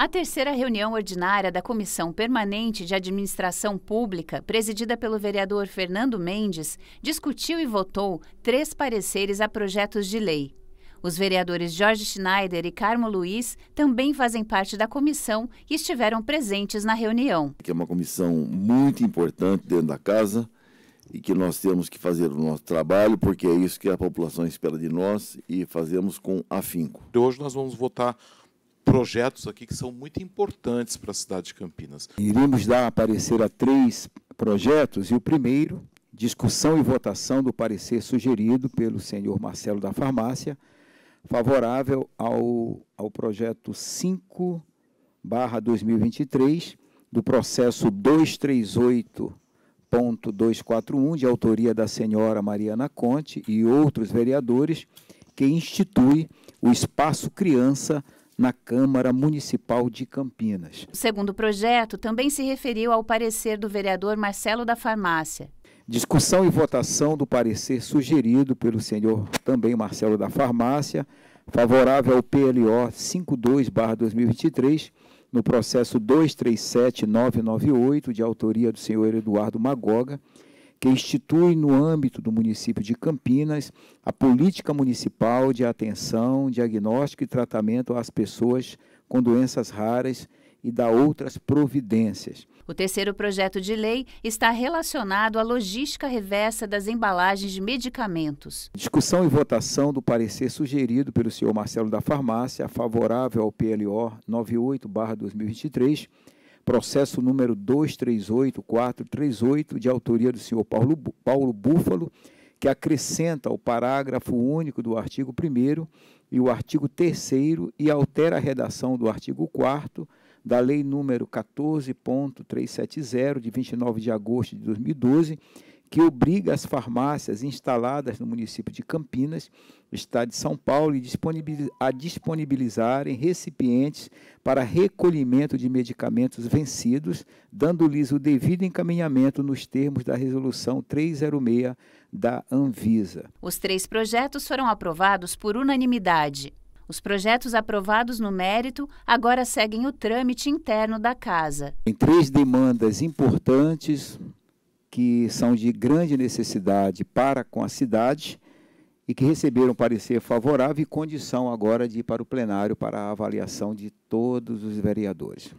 A terceira reunião ordinária da Comissão Permanente de Administração Pública, presidida pelo vereador Fernando Mendes, discutiu e votou três pareceres a projetos de lei. Os vereadores Jorge Schneider e Carmo Luiz também fazem parte da comissão e estiveram presentes na reunião. é uma comissão muito importante dentro da casa e que nós temos que fazer o nosso trabalho, porque é isso que a população espera de nós e fazemos com afinco. Hoje nós vamos votar projetos aqui que são muito importantes para a cidade de Campinas. Iremos dar a parecer a três projetos, e o primeiro, discussão e votação do parecer sugerido pelo senhor Marcelo da Farmácia, favorável ao, ao projeto 5 barra 2023 do processo 238.241, de autoria da senhora Mariana Conte e outros vereadores, que institui o Espaço Criança na Câmara Municipal de Campinas. O segundo projeto também se referiu ao parecer do vereador Marcelo da Farmácia. Discussão e votação do parecer sugerido pelo senhor também Marcelo da Farmácia, favorável ao PLO 52/2023, no processo 237998 de autoria do senhor Eduardo Magoga que institui no âmbito do município de Campinas a política municipal de atenção, diagnóstico e tratamento às pessoas com doenças raras e dá outras providências. O terceiro projeto de lei está relacionado à logística reversa das embalagens de medicamentos. Discussão e votação do parecer sugerido pelo senhor Marcelo da Farmácia, favorável ao PLO 98/2023 processo número 238438, de autoria do senhor Paulo, Paulo Búfalo, que acrescenta o parágrafo único do artigo 1 e o artigo 3 e altera a redação do artigo 4 da Lei número 14.370, de 29 de agosto de 2012, que obriga as farmácias instaladas no município de Campinas, estado de São Paulo, a disponibilizarem recipientes para recolhimento de medicamentos vencidos, dando-lhes o devido encaminhamento nos termos da Resolução 306 da Anvisa. Os três projetos foram aprovados por unanimidade. Os projetos aprovados no mérito agora seguem o trâmite interno da Casa. Em três demandas importantes, que são de grande necessidade para com a cidade e que receberam parecer favorável e condição agora de ir para o plenário para a avaliação de todos os vereadores.